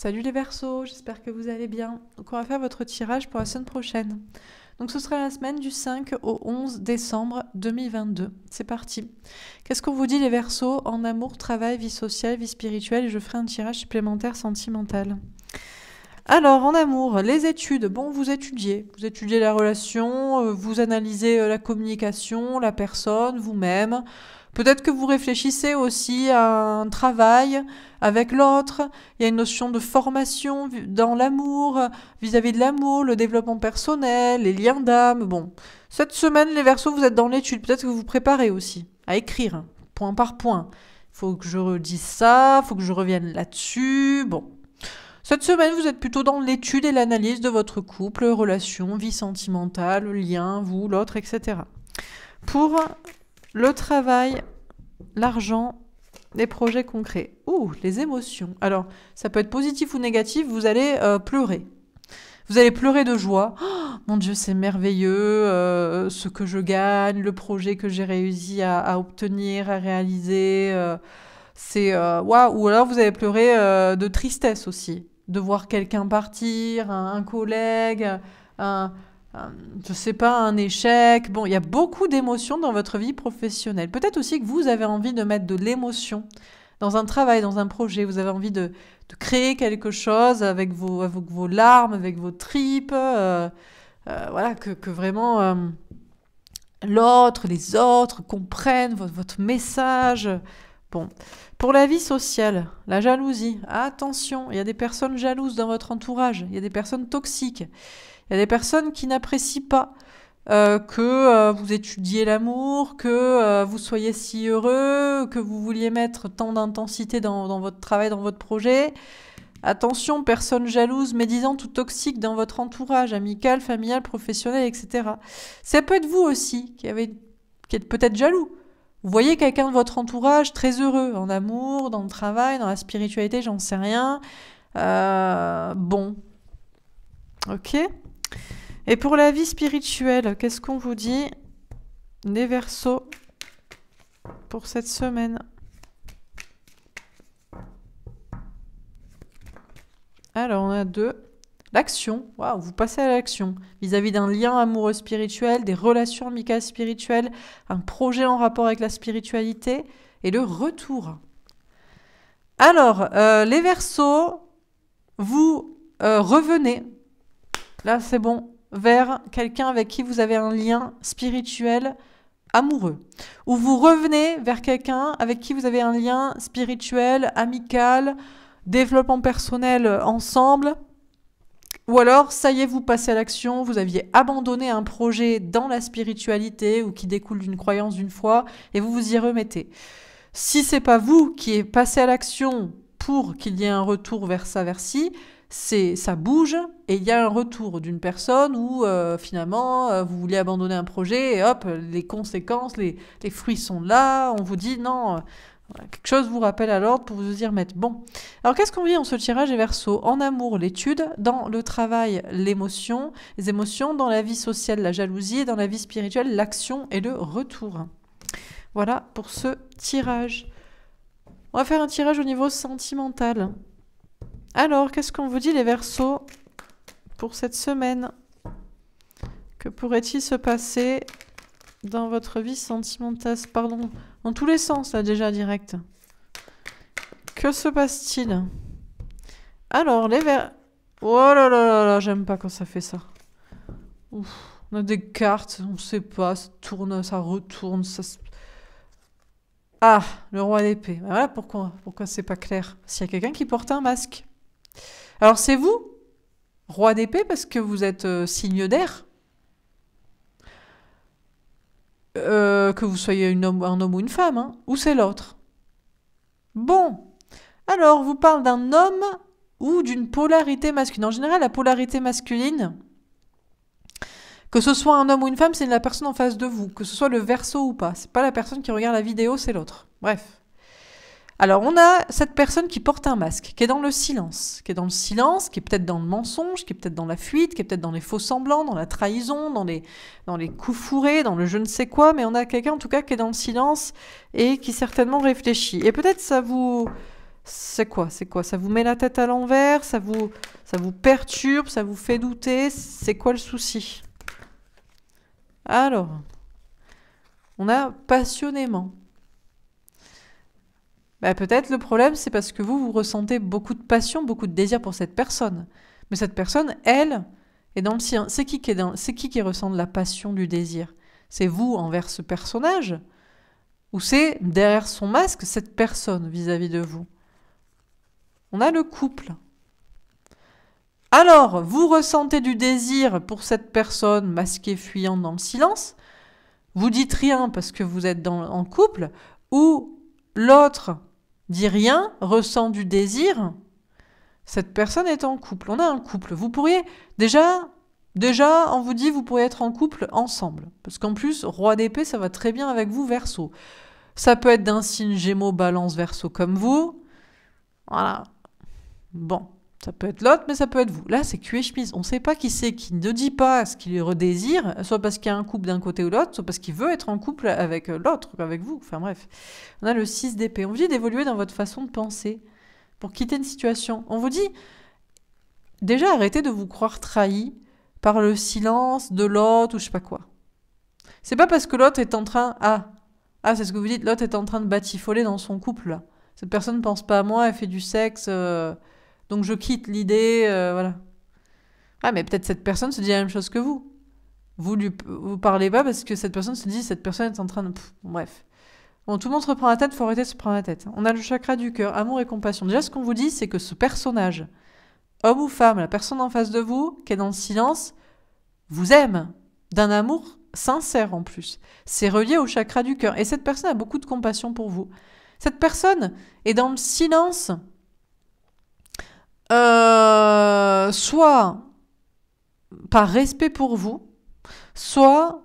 Salut les Verseaux, j'espère que vous allez bien. on va faire votre tirage pour la semaine prochaine. Donc ce sera la semaine du 5 au 11 décembre 2022. C'est parti. Qu'est-ce qu'on vous dit les Verseaux en amour, travail, vie sociale, vie spirituelle je ferai un tirage supplémentaire sentimental. Alors en amour, les études, bon vous étudiez, vous étudiez la relation, euh, vous analysez euh, la communication, la personne, vous-même, Peut-être que vous réfléchissez aussi à un travail avec l'autre. Il y a une notion de formation dans l'amour, vis-à-vis de l'amour, le développement personnel, les liens d'âme. Bon, cette semaine, les versos, vous êtes dans l'étude. Peut-être que vous vous préparez aussi à écrire, point par point. Il Faut que je redise ça, il faut que je revienne là-dessus. Bon. Cette semaine, vous êtes plutôt dans l'étude et l'analyse de votre couple, relation, vie sentimentale, lien, vous, l'autre, etc. Pour le travail, l'argent, les projets concrets. Ouh, les émotions. Alors, ça peut être positif ou négatif, vous allez euh, pleurer. Vous allez pleurer de joie. Oh, mon Dieu, c'est merveilleux, euh, ce que je gagne, le projet que j'ai réussi à, obtenir, à réaliser. Euh, c'est waouh. Ou alors vous allez pleurer de tristesse aussi, de voir quelqu'un partir, un collègue, un, euh, je sais pas, un échec. Bon, il y a beaucoup d'émotions dans votre vie professionnelle. Peut-être aussi que vous avez envie de mettre de l'émotion dans un travail, dans un projet. Vous avez envie de, créer quelque chose avec vos, larmes, avec vos tripes. Euh, euh, voilà, que, vraiment l'autre, les autres comprennent votre message. Bon, pour la vie sociale, la jalousie, attention, il y a des personnes jalouses dans votre entourage, il y a des personnes toxiques. Il y a des personnes qui n'apprécient pas euh, que euh, vous étudiez l'amour, que euh, vous soyez si heureux, que vous vouliez mettre tant d'intensité dans, dans, votre travail, dans votre projet. Attention, personne jalouse, médisante ou toxique dans votre entourage, amical, familial, professionnel, etc. Ça peut être vous aussi qui, qui êtes peut-être jaloux. Vous voyez quelqu'un de votre entourage très heureux, en amour, dans le travail, dans la spiritualité, j'en sais rien. bon. Ok et pour la vie spirituelle, qu'est-ce qu'on vous dit les versos pour cette semaine Alors, on a deux. L'action, Waouh, vous passez à l'action vis-à-vis d'un lien amoureux spirituel, des relations amicales spirituelles, un projet en rapport avec la spiritualité et le retour. Alors, euh, les versos, vous euh, revenez Là, c'est bon, vers quelqu'un avec qui vous avez un lien spirituel amoureux. Ou vous revenez vers quelqu'un avec qui vous avez un lien spirituel, amical, développement personnel ensemble. Ou alors, ça y est, vous passez à l'action, vous aviez abandonné un projet dans la spiritualité ou qui découle d'une croyance, d'une foi, et vous vous y remettez. Si c'est pas vous qui est passé à l'action pour qu'il y ait un retour vers ça, vers ci, c'est ça bouge et il y a un retour d'une personne où euh, finalement euh, vous voulez abandonner un projet et hop les conséquences les, fruits sont là on vous dit non euh, quelque chose vous rappelle à l'ordre pour vous dire remettre bon alors qu'est-ce qu'on vit en ce tirage et verso en amour l'étude dans le travail l'émotion les émotions dans la vie sociale la jalousie dans la vie spirituelle l'action et le retour voilà pour ce tirage on va faire un tirage au niveau sentimental alors, qu'est-ce qu'on vous dit les versos pour cette semaine Que pourrait-il se passer dans votre vie sentimentale Pardon, dans tous les sens là déjà direct. Que se passe-t-il Alors, les versos... Oh là là là là, j'aime pas quand ça fait ça. on a des cartes, on sait pas, ça tourne, ça retourne, ça se... Ah, le roi d'épée. Bah voilà pourquoi, pourquoi c'est pas clair. S'il y a quelqu'un qui porte un masque. Alors c'est vous, roi d'épée, parce que vous êtes euh, signe d'air. Euh, que vous soyez un homme ou une femme, hein, ou c'est l'autre. Bon, alors vous parle d'un homme ou d'une polarité masculine. En général, la polarité masculine, que ce soit un homme ou une femme, c'est la personne en face de vous, que ce soit le verso ou pas. C'est pas la personne qui regarde la vidéo, c'est l'autre. Bref. Alors on a cette personne qui porte un masque, qui est dans le silence, qui est dans le silence, qui est peut-être dans le mensonge, qui est peut-être dans la fuite, qui est peut-être dans les faux semblants, dans la trahison, dans les, dans les coups fourrés, dans le je ne sais quoi, mais on a quelqu'un en tout cas qui est dans le silence et qui certainement réfléchit. Et peut-être ça vous... C'est quoi C'est quoi Ça vous met la tête à l'envers Ça vous, ça vous perturbe Ça vous fait douter C'est quoi le souci Alors, on a passionnément. Bah, peut-être le problème, c'est parce que vous, vous ressentez beaucoup de passion, beaucoup de désir pour cette personne. Mais cette personne, elle, est dans le sien. C'est qui qui, c'est qui ressent de la passion, du désir C'est vous envers ce personnage Ou c'est derrière son masque, cette personne vis-à-vis de vous On a le couple. Alors, vous ressentez du désir pour cette personne masquée, fuyante dans le silence. Vous dites rien parce que vous êtes dans... en couple. Ou l'autre dit rien, ressent du désir, cette personne est en couple. On a un couple. Vous pourriez déjà, déjà, on vous dit, vous pourriez être en couple ensemble. Parce qu'en plus, roi d'épée, ça va très bien avec vous, verso. Ça peut être d'un signe gémeaux, balance, verso comme vous. Voilà. Bon. Ça peut être l'autre, mais ça peut être vous. Là, c'est cul et chemise. On ne sait pas qui c'est qui ne dit pas ce qu'il redésire, soit parce qu'il y a un couple d'un côté ou l'autre, soit parce qu'il veut être en couple avec l'autre, avec vous. Enfin bref. On a le 6 d'épée. On vous dit d'évoluer dans votre façon de penser pour quitter une situation. On vous dit déjà arrêtez de vous croire trahi par le silence de l'autre ou je sais pas quoi. C'est pas parce que l'autre est en train. Ah, ah c'est ce que vous dites, l'autre est en train de batifoler dans son couple Cette personne ne pense pas à moi, elle fait du sexe. Euh, donc je quitte l'idée, euh, voilà. Ah, mais peut-être cette personne se dit la même chose que vous. Vous lui vous parlez pas parce que cette personne se dit cette personne est en train de. bref. Bon, tout le monde se reprend la tête, faut arrêter de se prendre la tête. On a le chakra du cœur, amour et compassion. Déjà, ce qu'on vous dit, c'est que ce personnage, homme ou femme, la personne en face de vous, qui est dans le silence, vous aime d'un amour sincère en plus. C'est relié au chakra du cœur. Et cette personne a beaucoup de compassion pour vous. Cette personne est dans le silence euh, soit par respect pour vous, soit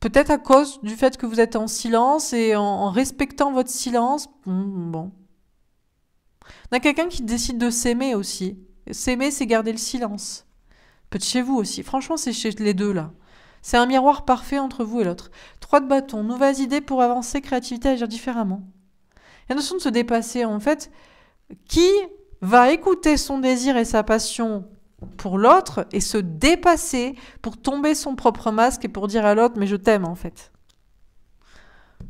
peut-être à cause du fait que vous êtes en silence et en, respectant votre silence. Bon. On a quelqu'un qui décide de s'aimer aussi. S'aimer, c'est garder le silence. Peut-être chez vous aussi. Franchement, c'est chez les deux là. C'est un miroir parfait entre vous et l'autre. Trois de bâtons. nouvelles idées pour avancer, créativité, agir différemment. Il une notion de se dépasser, en fait, qui va écouter son désir et sa passion pour l'autre et se dépasser pour tomber son propre masque et pour dire à l'autre mais je t'aime en fait.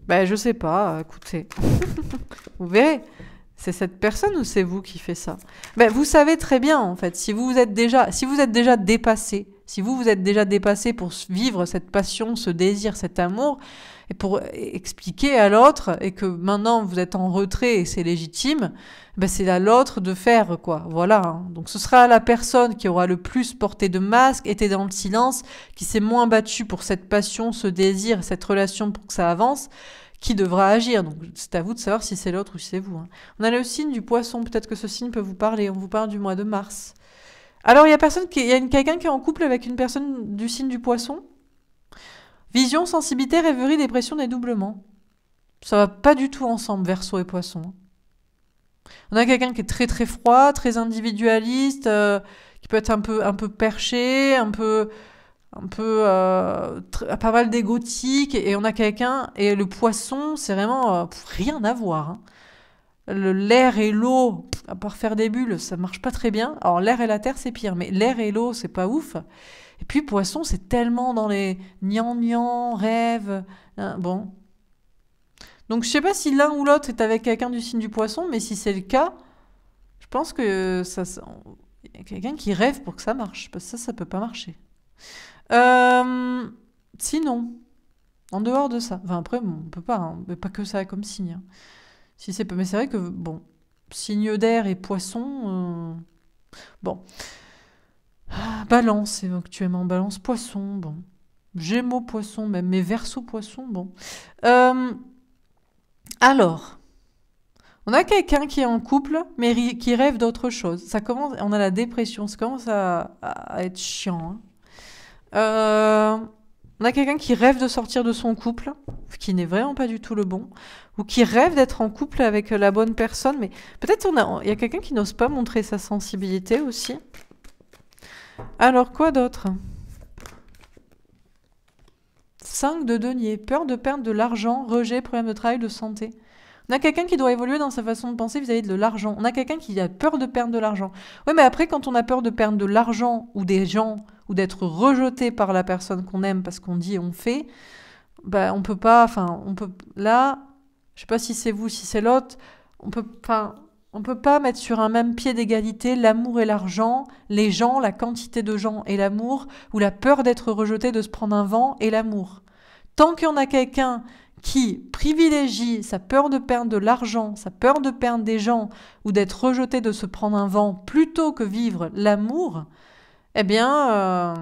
Ben je sais pas, écoutez. Vous verrez c'est cette personne ou c'est vous qui fait ça ben, Vous savez très bien, en fait, si vous, vous êtes déjà, si vous êtes déjà dépassé, si vous vous êtes déjà dépassé pour vivre cette passion, ce désir, cet amour, et pour expliquer à l'autre, et que maintenant vous êtes en retrait et c'est légitime, ben c'est à l'autre de faire, quoi. Voilà. Hein. Donc ce sera la personne qui aura le plus porté de masque, était dans le silence, qui s'est moins battue pour cette passion, ce désir, cette relation pour que ça avance, qui devra agir. Donc c'est à vous de savoir si c'est l'autre ou si c'est vous. Hein. On a le signe du poisson, peut-être que ce signe peut vous parler. On vous parle du mois de mars. Alors il y a, personne qui... a quelqu'un qui est en couple avec une personne du signe du poisson Vision, sensibilité, rêverie, dépression, dédoublement. Ça va pas du tout ensemble, verso et poisson. Hein. On a quelqu'un qui est très très froid, très individualiste, euh, qui peut être un peu, un peu perché, un peu un peu euh, pas mal des et on a quelqu'un et le poisson c'est vraiment euh, rien à voir hein. l'air et l'eau à part faire des bulles ça marche pas très bien alors l'air et la terre c'est pire mais l'air et l'eau c'est pas ouf et puis poisson c'est tellement dans les nian rêves rêve... Hein, bon donc je sais pas si l'un ou l'autre est avec quelqu'un du signe du poisson mais si c'est le cas je pense que ça, y a quelqu'un qui rêve pour que ça marche parce que ça ça peut pas marcher euh, sinon, en dehors de ça, enfin après, bon, on peut pas, hein, pas que ça comme signe. Hein. Si c'est, mais c'est vrai que bon, signe d'air et poisson, euh, bon. Ah, balance, éventuellement, balance poisson, bon. Gémeaux poisson, même, mais verso poisson, bon. Euh, alors, on a quelqu'un qui est en couple, mais qui rêve d'autre chose. Ça commence, on a la dépression, ça commence à, à être chiant. Hein. Euh, on a quelqu'un qui rêve de sortir de son couple, qui n'est vraiment pas du tout le bon, ou qui rêve d'être en couple avec la bonne personne, mais peut-être on a, y a quelqu'un qui n'ose pas montrer sa sensibilité aussi. Alors quoi d'autre 5 de denier, peur de perdre de l'argent, rejet, problème de travail, de santé. On a quelqu'un qui doit évoluer dans sa façon de penser vis-à-vis de l'argent. On a quelqu'un qui a peur de perdre de l'argent. Oui, mais après, quand on a peur de perdre de l'argent ou des gens ou d'être rejeté par la personne qu'on aime parce qu'on dit on fait, bah, on peut pas. Enfin, on peut. Là, je sais pas si c'est vous, si c'est l'autre. On peut. Enfin, on peut pas mettre sur un même pied d'égalité l'amour et l'argent, les gens, la quantité de gens et l'amour, ou la peur d'être rejeté, de se prendre un vent et l'amour. Tant qu'on en a quelqu'un qui privilégie sa peur de perdre de l'argent, sa peur de perdre des gens ou d'être rejeté, de se prendre un vent, plutôt que vivre l'amour, eh bien, euh,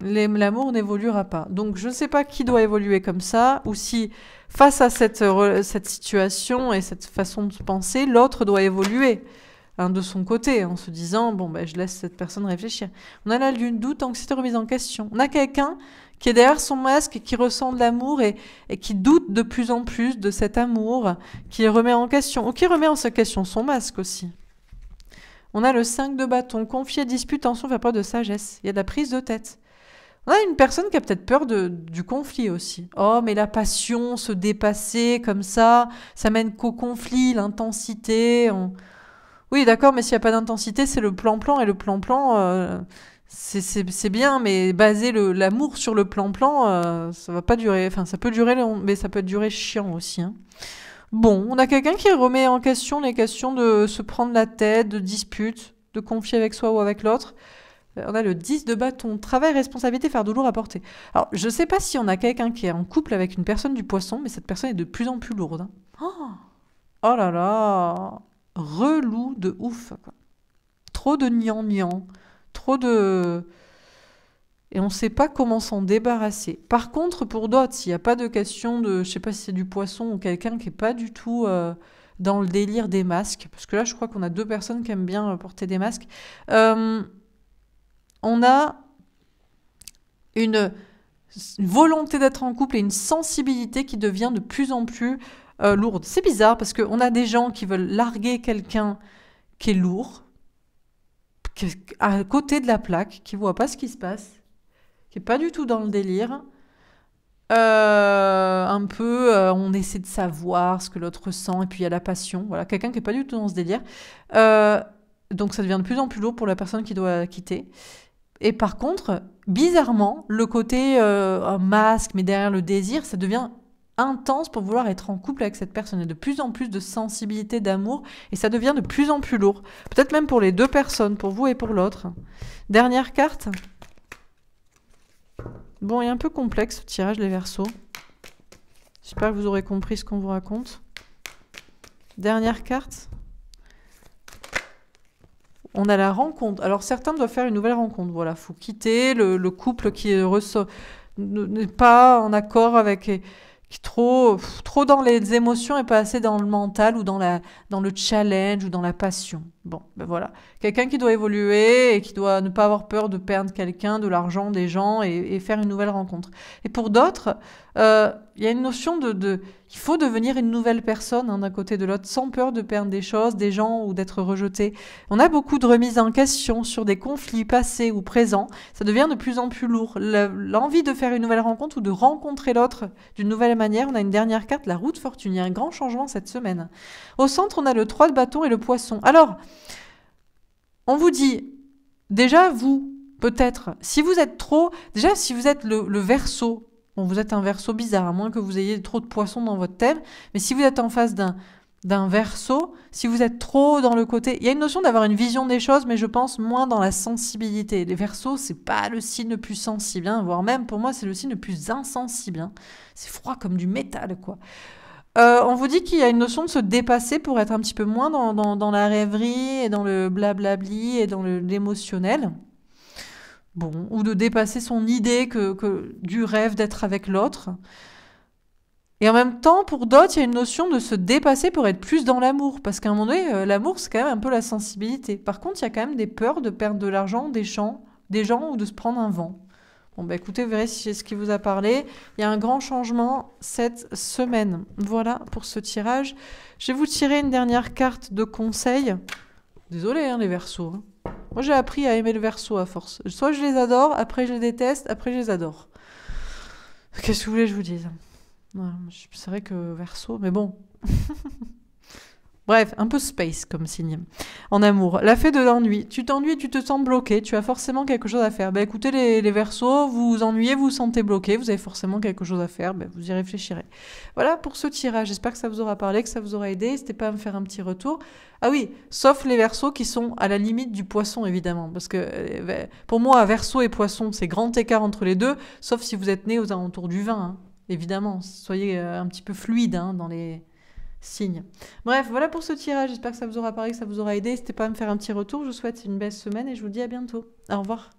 l'amour n'évoluera pas. Donc je ne sais pas qui doit évoluer comme ça, ou si face à cette, euh, cette situation et cette façon de penser, l'autre doit évoluer. Hein, de son côté, en se disant bon ben je laisse cette personne réfléchir. On a la lune doute anxiété remise en question. On a quelqu'un qui est derrière son masque, qui ressent de l'amour et, qui doute de plus en plus de cet amour, qui remet en question, ou qui remet en question son masque aussi. On a le 5 de bâton, confier, dispute, tension, son peur de sagesse. Il y a de la prise de tête. On a une personne qui a peut-être peur de, du conflit aussi. Oh, mais la passion, se dépasser comme ça, ça mène qu'au conflit, l'intensité. On... Oui, d'accord, mais s'il n'y a pas d'intensité, c'est le plan-plan. Et le plan-plan, euh, c'est bien, mais baser l'amour sur le plan-plan, ça euh, ça va pas durer. Enfin, ça peut durer, mais ça peut durer chiant aussi. Hein. Bon, on a quelqu'un qui remet en question les questions de se prendre la tête, de dispute, de confier avec soi ou avec l'autre. Euh, on a le 10 de bâton, travail, responsabilité, faire de lourd à porter. Alors, je ne sais pas si on a quelqu'un qui est en couple avec une personne du poisson, mais cette personne est de plus en plus lourde. Hein. Oh, oh là là relou de ouf. Trop de nian-nian, trop de... Et on ne sait pas comment s'en débarrasser. Par contre, pour d'autres, s'il n'y a pas de question de, je sais pas si c'est du poisson ou quelqu'un qui est pas du tout euh, dans le délire des masques, parce que là, je crois qu'on a deux personnes qui aiment bien euh, porter des masques, euh, on a une volonté d'être en couple et une sensibilité qui devient de plus en plus euh, lourde. C'est bizarre parce qu'on a des gens qui veulent larguer quelqu'un qui est lourd, à côté de la plaque, qui voit pas ce qui se passe, qui est pas du tout dans le délire. Euh, un peu, euh, on essaie de savoir ce que l'autre sent et puis il y a la passion. Voilà, quelqu'un qui est pas du tout dans ce délire. donc ça devient de plus en plus lourd pour la personne qui doit quitter. Et par contre, bizarrement, le côté masque, mais derrière le désir, ça devient intense pour vouloir être en couple avec cette personne. Il y a de plus en plus de sensibilité, d'amour, et ça devient de plus en plus lourd. Peut-être même pour les deux personnes, pour vous et pour l'autre. Dernière carte. Bon, et un peu complexe ce tirage, les versos. J'espère que vous aurez compris ce qu'on vous raconte. Dernière carte. On a la rencontre. Alors certains doivent faire une nouvelle rencontre. Voilà, faut quitter le, le couple qui n'est pas en accord avec trop, trop dans les émotions et pas assez dans le mental ou dans, la, dans le challenge ou dans la passion. Bon, ben voilà. Quelqu'un qui doit évoluer et qui doit ne pas avoir peur de perdre quelqu'un, de l'argent, des gens et, faire une nouvelle rencontre. Et pour d'autres, euh, il y a une notion de, Il faut devenir une nouvelle personne hein, d'un côté de l'autre, sans peur de perdre des choses, des gens ou d'être rejeté. On a beaucoup de remises en question sur des conflits passés ou présents. Ça devient de plus en plus lourd. L'envie de faire une nouvelle rencontre ou de rencontrer l'autre d'une nouvelle manière. On a une dernière carte, la route fortune. Il y a un grand changement cette semaine. Au centre, on a le 3 de bâton et le poisson. Alors, on vous dit, déjà, vous, peut-être, si vous êtes trop... Déjà, si vous êtes le, le verso Bon, vous êtes un verso bizarre, à moins que vous ayez trop de poissons dans votre thème. Mais si vous êtes en face d'un d'un verso, si vous êtes trop dans le côté, il y a une notion d'avoir une vision des choses, mais je pense moins dans la sensibilité. Les versos, c'est pas le signe le plus sensible, hein, voire même pour moi, c'est le signe le plus insensible. Hein. C'est froid comme du métal, quoi. Euh, on vous dit qu'il y a une notion de se dépasser pour être un petit peu moins dans, dans la rêverie et dans le blablabli et dans l'émotionnel bon, ou de dépasser son idée que, du rêve d'être avec l'autre. Et en même temps, pour d'autres, il y a une notion de se dépasser pour être plus dans l'amour. Parce qu'à un moment donné, euh, l'amour, c'est quand même un peu la sensibilité. Par contre, il y a quand même des peurs de perdre de l'argent, des gens, des gens ou de se prendre un vent. Bon, bah écoutez, vous verrez si c'est ce qui vous a parlé. Il y a un grand changement cette semaine. Voilà pour ce tirage. Je vais vous tirer une dernière carte de conseil. Désolé, hein, les versos. Hein. Moi, j'ai appris à aimer le verso à force. Soit je les adore, après je les déteste, après je les adore. Qu'est-ce que vous voulez que je vous dise C'est vrai que verso, mais bon. Bref, un peu space comme signe. En amour, la fée de l'ennui. Tu t'ennuies, tu te sens bloqué, tu as forcément quelque chose à faire. Bah écoutez les, versos, vous vous ennuyez, vous vous sentez bloqué, vous avez forcément quelque chose à faire, bah, vous y réfléchirez. Voilà pour ce tirage, j'espère que ça vous aura parlé, que ça vous aura aidé, n'hésitez pas à me faire un petit retour. Ah oui, sauf les versos qui sont à la limite du poisson évidemment, parce que euh, bah, pour moi, verso et poisson, c'est grand écart entre les deux, sauf si vous êtes né aux alentours du vin, hein. évidemment, soyez euh, un petit peu fluide hein, dans les signe. Bref, voilà pour ce tirage. J'espère que ça vous aura parlé, que ça vous aura aidé. N'hésitez pas à me faire un petit retour. Je vous souhaite une belle semaine et je vous dis à bientôt. Au revoir.